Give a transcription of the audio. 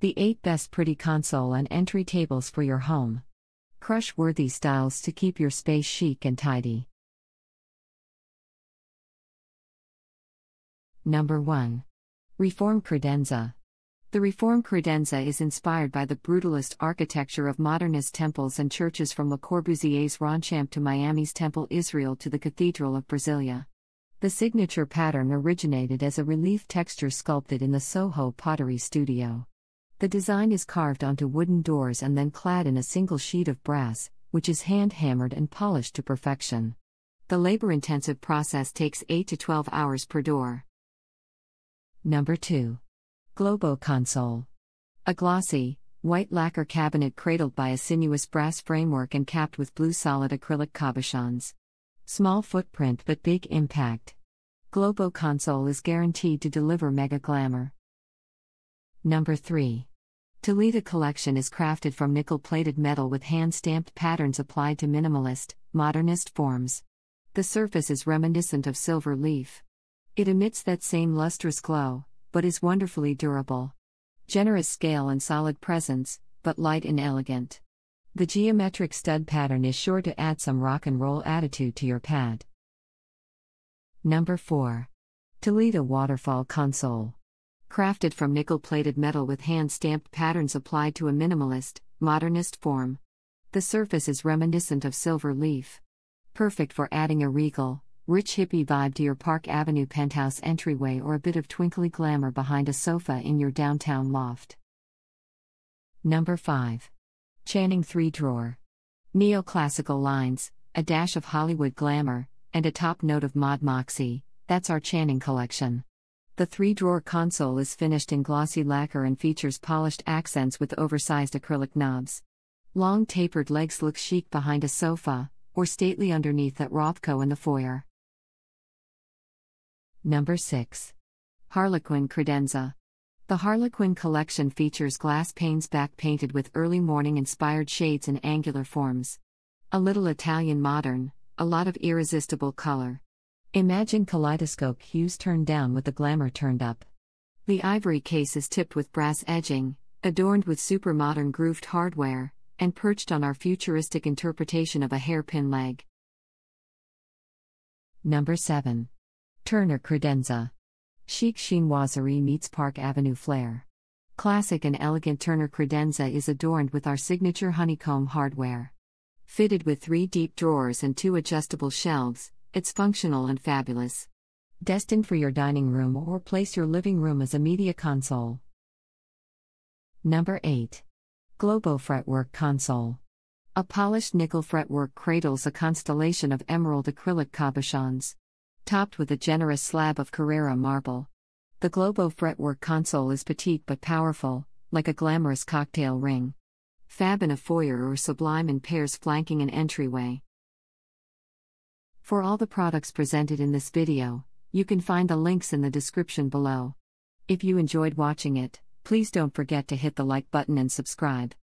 The 8 best pretty console and entry tables for your home. Crush worthy styles to keep your space chic and tidy. Number 1. Reform Credenza. The Reform Credenza is inspired by the brutalist architecture of modernist temples and churches from Le Corbusier's Ronchamp to Miami's Temple Israel to the Cathedral of Brasilia. The signature pattern originated as a relief texture sculpted in the Soho Pottery Studio. The design is carved onto wooden doors and then clad in a single sheet of brass, which is hand hammered and polished to perfection. The labor intensive process takes 8 to 12 hours per door. Number 2. Globo Console. A glossy, white lacquer cabinet cradled by a sinuous brass framework and capped with blue solid acrylic cabochons. Small footprint but big impact. Globo Console is guaranteed to deliver mega glamour. Number 3. Talitha collection is crafted from nickel plated metal with hand stamped patterns applied to minimalist, modernist forms. The surface is reminiscent of silver leaf. It emits that same lustrous glow, but is wonderfully durable. Generous scale and solid presence, but light and elegant. The geometric stud pattern is sure to add some rock and roll attitude to your pad. Number 4. Toledo Waterfall Console crafted from nickel plated metal with hand stamped patterns applied to a minimalist, modernist form. The surface is reminiscent of silver leaf. Perfect for adding a regal, rich hippie vibe to your Park Avenue penthouse entryway or a bit of twinkly glamour behind a sofa in your downtown loft. Number 5. Channing 3 Drawer. Neoclassical lines, a dash of Hollywood glamour, and a top note of mod moxie, that's our Channing collection. The three drawer console is finished in glossy lacquer and features polished accents with oversized acrylic knobs. Long tapered legs look chic behind a sofa, or stately underneath at Rothko in the foyer. Number 6. Harlequin Credenza. The Harlequin collection features glass panes back painted with early morning inspired shades and angular forms. A little Italian modern, a lot of irresistible color. Imagine kaleidoscope hues turned down with the glamour turned up. The ivory case is tipped with brass edging, adorned with super modern grooved hardware, and perched on our futuristic interpretation of a hairpin leg. Number 7. Turner Credenza. Chic chinoiserie meets Park Avenue flair. Classic and elegant Turner Credenza is adorned with our signature honeycomb hardware. Fitted with three deep drawers and two adjustable shelves, it's functional and fabulous. Destined for your dining room or place your living room as a media console. Number 8. Globo Fretwork Console. A polished nickel fretwork cradles a constellation of emerald acrylic cabochons. Topped with a generous slab of Carrara marble. The Globo fretwork console is petite but powerful, like a glamorous cocktail ring. Fab in a foyer or sublime in pairs flanking an entryway. For all the products presented in this video, you can find the links in the description below. If you enjoyed watching it, please don't forget to hit the like button and subscribe.